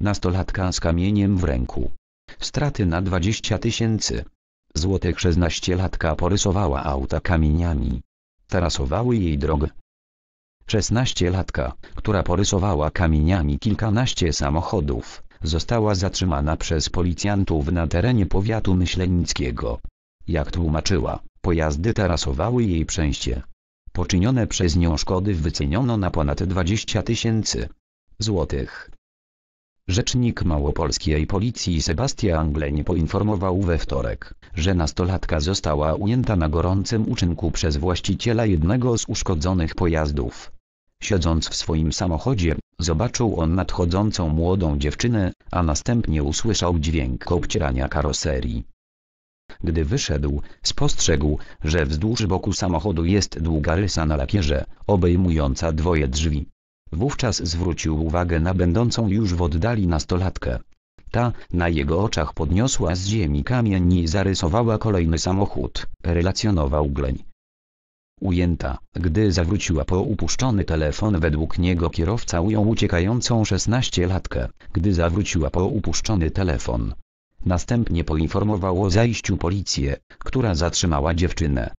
Nastolatka z kamieniem w ręku. Straty na 20 tysięcy. Złotych 16-latka porysowała auta kamieniami. Tarasowały jej drogę. 16-latka, która porysowała kamieniami kilkanaście samochodów, została zatrzymana przez policjantów na terenie powiatu myślenickiego. Jak tłumaczyła, pojazdy tarasowały jej przejście. Poczynione przez nią szkody wyceniono na ponad 20 tysięcy złotych. Rzecznik małopolskiej policji Sebastian Gleń poinformował we wtorek, że nastolatka została ujęta na gorącym uczynku przez właściciela jednego z uszkodzonych pojazdów. Siedząc w swoim samochodzie, zobaczył on nadchodzącą młodą dziewczynę, a następnie usłyszał dźwięk obcierania karoserii. Gdy wyszedł, spostrzegł, że wzdłuż boku samochodu jest długa rysa na lakierze, obejmująca dwoje drzwi. Wówczas zwrócił uwagę na będącą już w oddali nastolatkę. Ta, na jego oczach podniosła z ziemi kamień i zarysowała kolejny samochód, relacjonował Gleń. Ujęta, gdy zawróciła po upuszczony telefon według niego kierowca ujął uciekającą 16-latkę, gdy zawróciła po upuszczony telefon. Następnie poinformował o zajściu policję, która zatrzymała dziewczynę.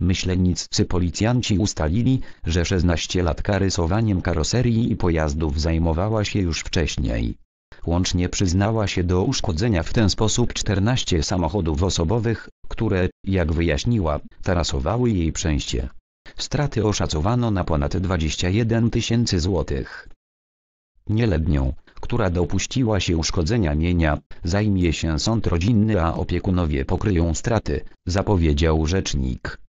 Myśleniccy policjanci ustalili, że 16 latka rysowaniem karoserii i pojazdów zajmowała się już wcześniej. Łącznie przyznała się do uszkodzenia w ten sposób 14 samochodów osobowych, które, jak wyjaśniła, tarasowały jej przejście. Straty oszacowano na ponad 21 tysięcy złotych. Nieletnią, która dopuściła się uszkodzenia mienia, zajmie się sąd rodzinny a opiekunowie pokryją straty, zapowiedział rzecznik.